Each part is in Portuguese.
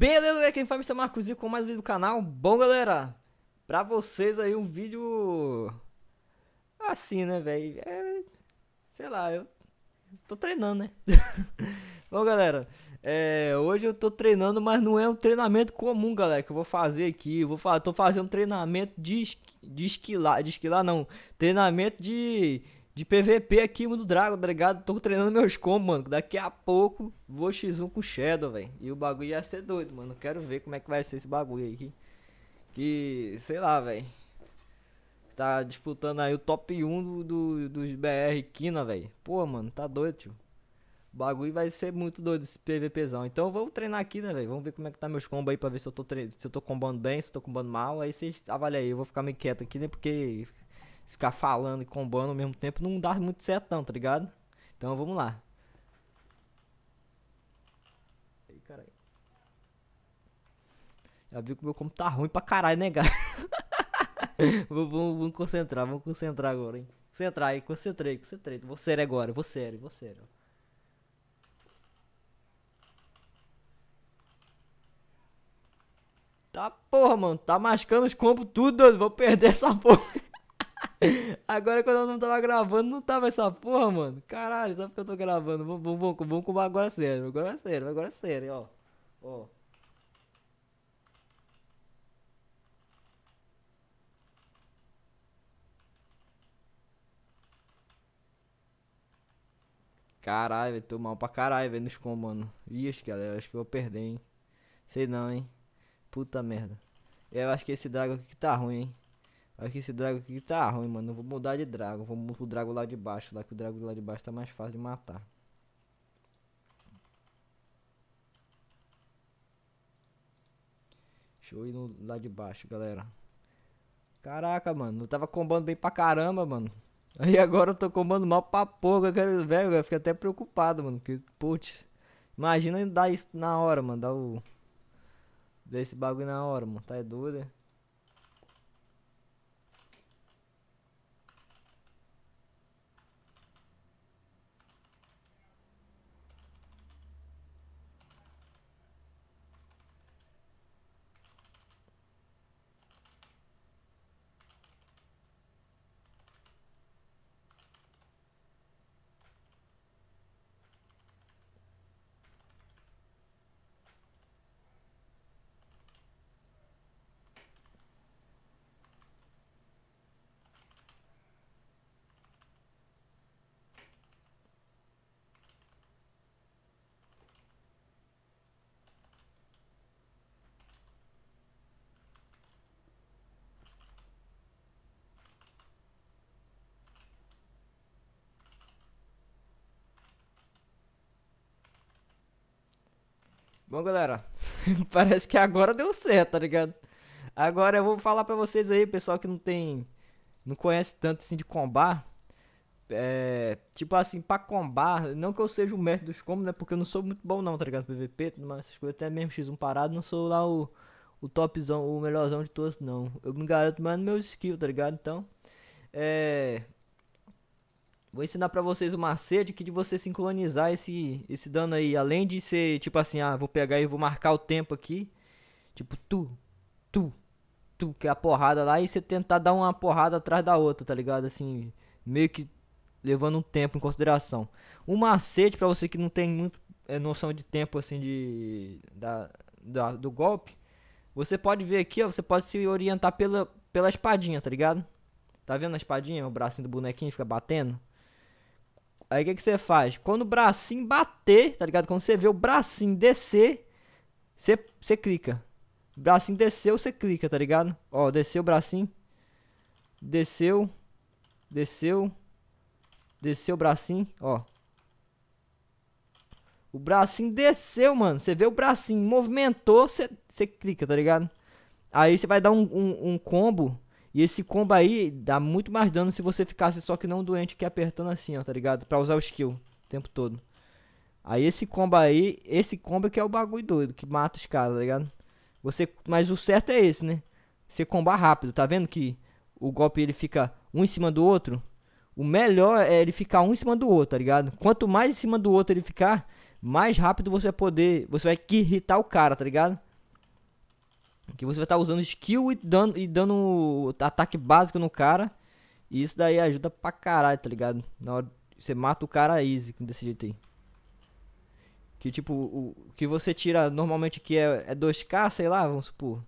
Beleza, galera? Quem fala é Marcos e com mais um vídeo do canal. Bom, galera, pra vocês aí um vídeo assim, né, velho? É... Sei lá, eu tô treinando, né? Bom, galera, é... hoje eu tô treinando, mas não é um treinamento comum, galera, que eu vou fazer aqui. Eu vou fa... tô fazendo um treinamento de, esqui... de esquilar, de esquilar não, treinamento de de PVP aqui, mano, do Dragon, tá ligado? Tô treinando meus combos, mano. Daqui a pouco vou X1 com Shadow, velho. E o bagulho ia ser doido, mano. Quero ver como é que vai ser esse bagulho aí Que, sei lá, velho. Tá disputando aí o top 1 do, do dos BR Kina, velho. Pô, mano, tá doido, tio. O bagulho vai ser muito doido esse PVPzão. Então eu vou treinar aqui, né, velho? Vamos ver como é que tá meus combos aí pra ver se eu tô, se eu tô combando bem, se eu tô combando mal. Aí vocês avaliam aí. Eu vou ficar meio quieto aqui, né? Porque ficar falando e combando ao mesmo tempo não dá muito certo não, tá ligado? Então vamos lá. Ei, caralho. Já viu que meu combo tá ruim pra caralho, né, cara? vamos, vamos, vamos, concentrar, vamos concentrar agora, hein? Concentrar aí, concentrei, concentrei. Vou sério agora, vou sério, vou sério. Tá porra, mano. Tá machucando os combos tudo, doido. Vou perder essa porra. Agora quando eu não tava gravando, não tava essa porra, mano. Caralho, sabe que eu tô gravando? Vamos, vamos, bom vamos agora é sério. Agora é sério, agora é sério, ó. Ó. Caralho, velho, tô mal pra caralho, velho, nos mano Ixi, galera, acho que eu vou perder, hein. Sei não, hein. Puta merda. Eu acho que esse Drago aqui tá ruim, hein. Aqui esse drago aqui tá ruim, mano. Eu vou mudar de drago. Vou mudar o drago lá de baixo. Lá que o drago lá de baixo tá mais fácil de matar. Deixa eu ir no, lá de baixo, galera. Caraca, mano. Eu tava combando bem pra caramba, mano. Aí agora eu tô combando mal pra pouco, velho. Eu, fiquei até preocupado, mano. Que, putz. Imagina dar isso na hora, mano. Dar o. esse bagulho na hora, mano. Tá é doido, né? Bom, galera, parece que agora deu certo, tá ligado? Agora eu vou falar pra vocês aí, pessoal que não tem. Não conhece tanto assim de combar. É, tipo assim, pra combar, não que eu seja o mestre dos combos, né? Porque eu não sou muito bom, não, tá ligado? PVP, mas essas coisas, até mesmo X1 parado, não sou lá o, o topzão, o melhorzão de todos, não. Eu me garanto mais nos meus skills, tá ligado? Então, é. Vou ensinar para vocês o macete que de você sincronizar esse, esse dano aí. Além de ser tipo assim, ah, vou pegar e vou marcar o tempo aqui. Tipo, tu, tu, tu, que é a porrada lá. E você tentar dar uma porrada atrás da outra, tá ligado? Assim, meio que levando um tempo em consideração. Um macete para você que não tem muito é, noção de tempo assim de da, da, do golpe. Você pode ver aqui, ó, você pode se orientar pela, pela espadinha, tá ligado? Tá vendo a espadinha? O bracinho do bonequinho fica batendo. Aí o que, que você faz? Quando o bracinho bater, tá ligado? Quando você vê o bracinho descer, você, você clica. O bracinho desceu, você clica, tá ligado? Ó, desceu o bracinho. Desceu. Desceu. Desceu o bracinho, ó. O bracinho desceu, mano. Você vê o bracinho, movimentou, você, você clica, tá ligado? Aí você vai dar um, um, um combo e esse combo aí dá muito mais dano se você ficasse só que não doente que é apertando assim, ó, tá ligado? Pra usar o skill o tempo todo. Aí esse combo aí, esse combo que é o bagulho doido, que mata os caras, tá ligado? Você, mas o certo é esse, né? Você combar rápido, tá vendo que o golpe ele fica um em cima do outro? O melhor é ele ficar um em cima do outro, tá ligado? Quanto mais em cima do outro ele ficar, mais rápido você vai poder, você vai irritar o cara, tá ligado? Que você vai estar usando skill e dando, e dando ataque básico no cara. E isso daí ajuda pra caralho, tá ligado? Na hora você mata o cara easy desse jeito aí. Que tipo, o que você tira normalmente aqui é, é 2k, sei lá, vamos supor.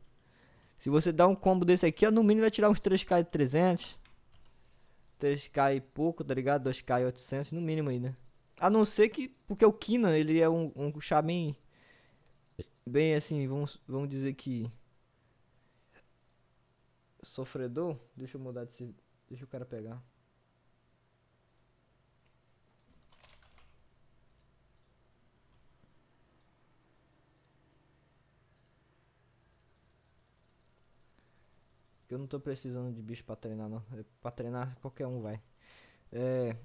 Se você dá um combo desse aqui, no mínimo vai tirar uns 3k e 300. 3k e pouco, tá ligado? 2k e 800, no mínimo aí, né? A não ser que, porque o Kina, ele é um, um chá bem, bem assim, vamos, vamos dizer que Sofredor? Deixa eu mudar desse. Deixa o cara pegar. Eu não tô precisando de bicho pra treinar, não. É, pra treinar, qualquer um vai. É.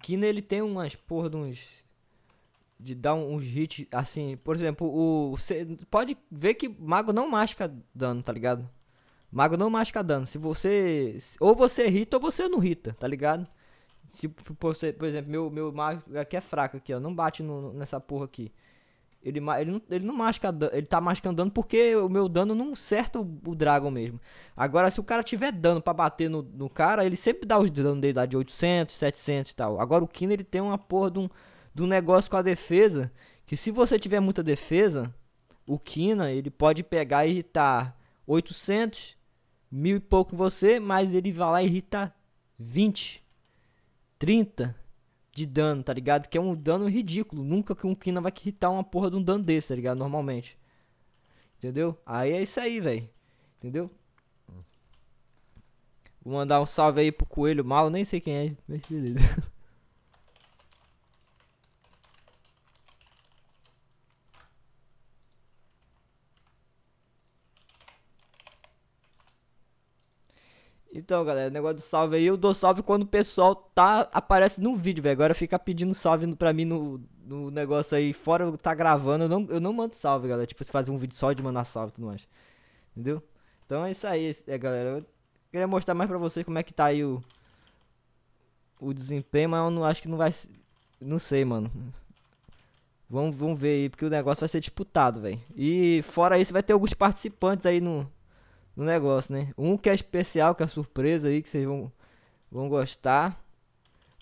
Kina ele tem umas porra de uns. De dar uns hits assim. Por exemplo, o. Cê pode ver que mago não masca dano, tá ligado? Mago não machuca dano. Se você. Ou você irrita ou você não irrita, tá ligado? Se você, por exemplo, meu, meu mago aqui é fraco aqui, ó. Não bate no, nessa porra aqui. Ele, ele, não, ele não machuca dano. Ele tá machucando dano porque o meu dano não certa o, dragão mesmo. Agora, se o cara tiver dano para bater no, no, cara, ele sempre dá os dano dele lá de 800, 700 e tal. Agora, o Kino ele tem uma porra de um, de um negócio com a defesa. Que se você tiver muita defesa, o Kina ele pode pegar e irritar 800, mil e pouco em você, mas ele vai lá e irrita 20, 30 de dano, tá ligado? Que é um dano ridículo. Nunca que um Kina vai irritar uma porra de um dano desse, tá ligado? Normalmente. Entendeu? Aí é isso aí, velho. Entendeu? Hum. Vou mandar um salve aí pro Coelho Mal, nem sei quem é, mas beleza. Então, galera, o negócio do salve aí, eu dou salve quando o pessoal tá aparece no vídeo, velho. Agora fica pedindo salve pra mim no, no negócio aí, fora tá gravando, eu não, eu não mando salve, galera. Tipo, se fazer um vídeo só de mandar salve, tu não acha? Entendeu? Então é isso aí, é, galera. Eu queria mostrar mais pra vocês como é que tá aí o, o desempenho, mas eu não acho que não vai... Não sei, mano. Vamos, vamos ver aí, porque o negócio vai ser disputado, velho. E fora isso, vai ter alguns participantes aí no, no negócio, né? Um que é especial, que é surpresa aí, que vocês vão, vão gostar.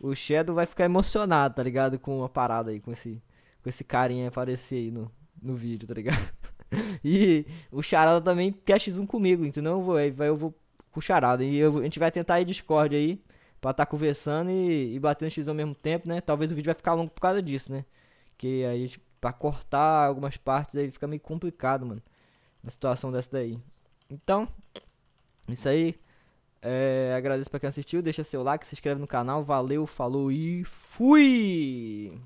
O Shadow vai ficar emocionado, tá ligado? Com a parada aí, com esse, com esse carinha aparecer aí no, no vídeo, tá ligado? e o Charada também quer X1 comigo, então Eu vou, eu vou com o Charada. E eu, a gente vai tentar aí Discord aí, pra estar tá conversando e, e batendo X1 ao mesmo tempo, né? Talvez o vídeo vai ficar longo por causa disso, né? Que aí, pra cortar algumas partes aí fica meio complicado, mano. Uma situação dessa daí. Então, isso aí. É, agradeço pra quem assistiu, deixa seu like, se inscreve no canal. Valeu, falou e fui!